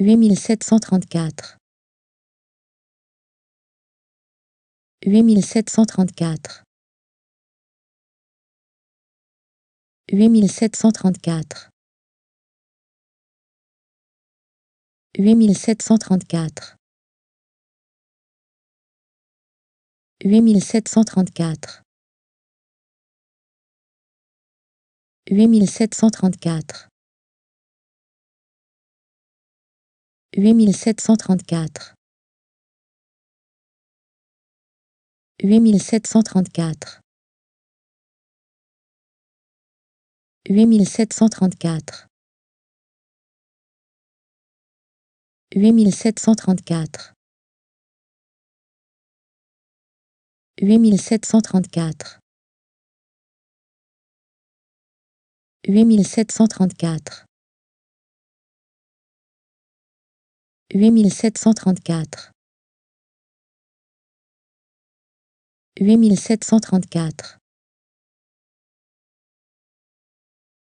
8734 8734 8734 8734 8734 8734 8734 8734 8734 8734 8734 8734 Huit mille sept cent trente-quatre. Huit mille sept cent trente-quatre.